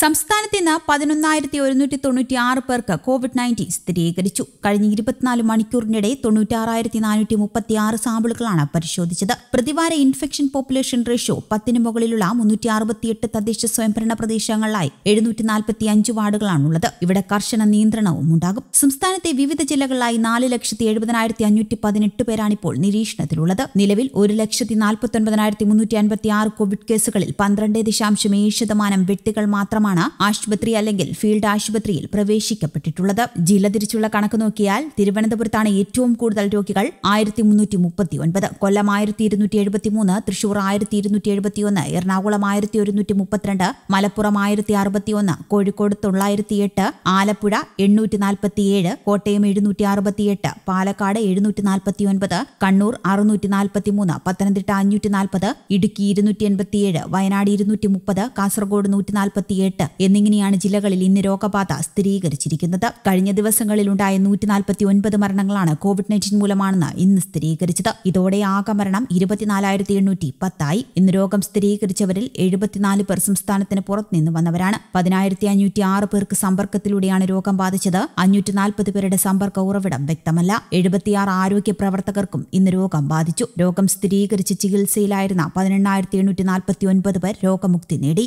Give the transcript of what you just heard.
സംസ്ഥാനത്ത് ഇന്ന് പതിനൊന്നായിരത്തി ഒരുന്നൂറ്റി തൊണ്ണൂറ്റി ആറ് പേർക്ക് കോവിഡ് നയൻറ്റീൻ സ്ഥിരീകരിച്ചു കഴിഞ്ഞ ഇരുപത്തിനാല് മണിക്കൂറിനിടെ തൊണ്ണൂറ്റി ആറായിരത്തി നാനൂറ്റി മുപ്പത്തി ആറ് സാമ്പിളുകളാണ് പരിശോധിച്ചത് പ്രതിവാര ഇൻഫെക്ഷൻ പോപ്പുലേഷൻ റേഷ്യോ പത്തിന് മുകളിലുള്ള മുന്നൂറ്റി അറുപത്തിയെട്ട് തദ്ദേശ സ്വയംഭരണ പ്രദേശങ്ങളിലായി എഴുന്നൂറ്റി നാൽപ്പത്തി അഞ്ച് വാർഡുകളാണുള്ളത് ഇവിടെ കർശന നിയന്ത്രണവും ഉണ്ടാകും സംസ്ഥാനത്തെ വിവിധ ജില്ലകളിലായി നാല് ലക്ഷത്തി എഴുപതിനായിരത്തി അഞ്ഞൂറ്റി പതിനെട്ട് പേരാണിപ്പോൾ നിരീക്ഷണത്തിലുള്ളത് നിലവിൽ ഒരു ലക്ഷത്തി നാൽപ്പത്തി ഒൻപതിനായിരത്തി മുന്നൂറ്റി അൻപത്തി ആറ് കോവിഡ് കേസുകളിൽ പന്ത്രണ്ട് ദശാംശം ഏഴ് ശതമാനം വ്യക്തികൾ മാത്രമാണ് മാത്രമാണ് ആശുപത്രി അല്ലെങ്കിൽ ഫീൽഡ് ആശുപത്രിയിൽ പ്രവേശിക്കപ്പെട്ടിട്ടുള്ളത് ജില്ല തിരിച്ചുള്ള കണക്ക് നോക്കിയാൽ തിരുവനന്തപുരത്താണ് ഏറ്റവും കൂടുതൽ രോഗികൾ ആയിരത്തി മുന്നൂറ്റി മുപ്പത്തി ഒൻപത് കൊല്ലം ആയിരത്തി ഇരുന്നൂറ്റി എഴുപത്തി മൂന്ന് തൃശൂർ ആയിരത്തി ഇരുന്നൂറ്റി എഴുപത്തി ഒന്ന് എറണാകുളം ആയിരത്തി ഒരുന്നൂറ്റി മുപ്പത്തിരണ്ട് മലപ്പുറം ആയിരത്തി അറുപത്തി ഒന്ന് കോഴിക്കോട് തൊള്ളായിരത്തി എട്ട് ആലപ്പുഴ എണ്ണൂറ്റി നാൽപ്പത്തി ഏഴ് കോട്ടയം എഴുന്നൂറ്റി അറുപത്തി എട്ട് പാലക്കാട് എഴുന്നൂറ്റി നാൽപ്പത്തി ഒൻപത് കണ്ണൂർ അറുന്നൂറ്റി നാൽപ്പത്തി മൂന്ന് പത്തനംതിട്ട അഞ്ഞൂറ്റി നാൽപ്പത് ഇടുക്കി ഇരുന്നൂറ്റി എൺപത്തിയേഴ് വയനാട് ഇരുന്നൂറ്റി മുപ്പത് കാസർഗോഡ് നൂറ്റി നാൽപ്പത്തി എട്ട് എട്ട് എന്നിങ്ങനെയാണ് ജില്ലകളിൽ ഇന്ന് രോഗബാധ സ്ഥിരീകരിച്ചിരിക്കുന്നത് കഴിഞ്ഞ ദിവസങ്ങളിലുണ്ടായ നൂറ്റി നാൽപ്പത്തി ഒൻപത് മരണങ്ങളാണ് കോവിഡ് നയൻറ്റീൻ മൂലമാണെന്ന് ഇന്ന് സ്ഥിരീകരിച്ചത് ഇതോടെ ആകെ മരണം ഇരുപത്തിനാലായിരത്തി എണ്ണൂറ്റി പത്തായി ഇന്ന് രോഗം സ്ഥിരീകരിച്ചവരിൽ എഴുപത്തിനാല് പേർ സംസ്ഥാനത്തിന് പുറത്തുനിന്ന് വന്നവരാണ് പതിനായിരത്തി അഞ്ഞൂറ്റി ആറ് പേർക്ക് സമ്പർക്കത്തിലൂടെയാണ് രോഗം ബാധിച്ചത് അഞ്ഞൂറ്റി നാൽപ്പത് പേരുടെ സമ്പർക്ക ഉറവിടം വ്യക്തമല്ല എഴുപത്തിയാറ് ആരോഗ്യ പ്രവർത്തകർക്കും ഇന്ന് രോഗം ബാധിച്ചു രോഗം സ്ഥിരീകരിച്ച് ചികിത്സയിലായിരുന്ന പതിനെണ്ണായിരത്തി എണ്ണൂറ്റി നാൽപ്പത്തി ഒൻപത് പേർ രോഗമുക്തി നേടി